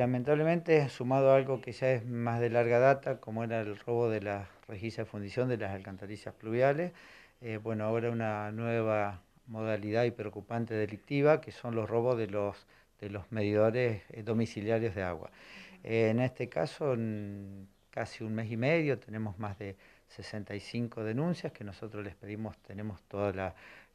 lamentablemente sumado a algo que ya es más de larga data, como era el robo de la rejillas de fundición de las alcantarillas pluviales, eh, bueno, ahora una nueva modalidad y preocupante delictiva, que son los robos de los, de los medidores eh, domiciliarios de agua. Eh, en este caso, en casi un mes y medio, tenemos más de 65 denuncias que nosotros les pedimos, tenemos todas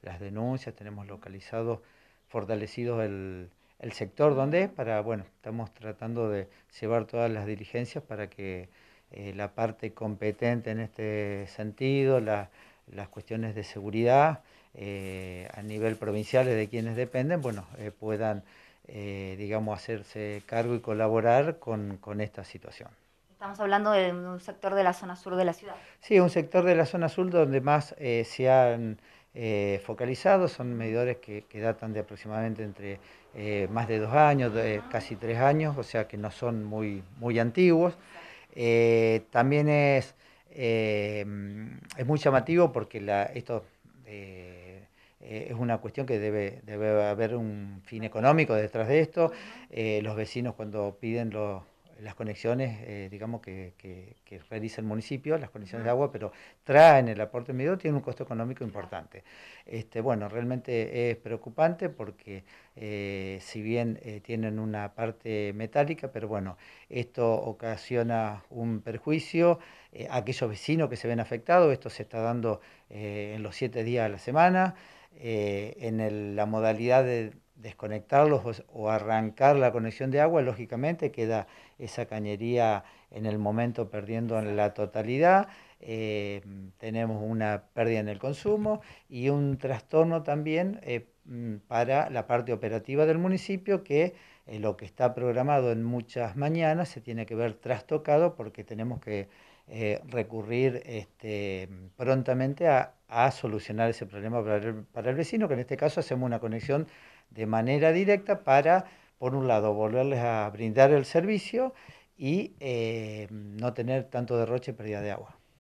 las denuncias, tenemos localizados, fortalecidos el el sector donde es para, bueno, estamos tratando de llevar todas las diligencias para que eh, la parte competente en este sentido, las cuestiones de seguridad eh, a nivel provincial de quienes dependen, bueno, eh, puedan, digamos, hacerse cargo y colaborar con, con esta situación. Estamos hablando de un sector de la zona sur de la ciudad. Sí, un sector de la zona sur donde más se han eh, focalizados, son medidores que, datan de aproximadamente entre eh, más de dos años, casi tres años, o sea que no son muy, muy antiguos. Eh, también es, es muy llamativo porque esto es una cuestión que debe, debe haber un fin económico detrás de esto. los vecinos cuando piden los las conexiones, eh, digamos, que, realiza el municipio, las conexiones de agua, pero traen el aporte medio, tiene un costo económico importante. Este, bueno, realmente es preocupante porque eh, si bien eh, tienen una parte metálica, pero bueno, esto ocasiona un perjuicio a aquellos vecinos que se ven afectados, esto se está dando en los siete días a la semana, en la modalidad de desconectarlos o, arrancar la conexión de agua, lógicamente queda esa cañería en el momento perdiendo en la totalidad, eh, tenemos una pérdida en el consumo y un trastorno también eh, mm, para la parte operativa del municipio que eh, lo que está programado en muchas mañanas se tiene que ver trastocado porque tenemos que recurrir este, prontamente a, solucionar ese problema para el vecino, que en este caso hacemos una conexión de manera directa para, por un lado, volverles a brindar el servicio y eh, no tener tanto derroche y pérdida de agua.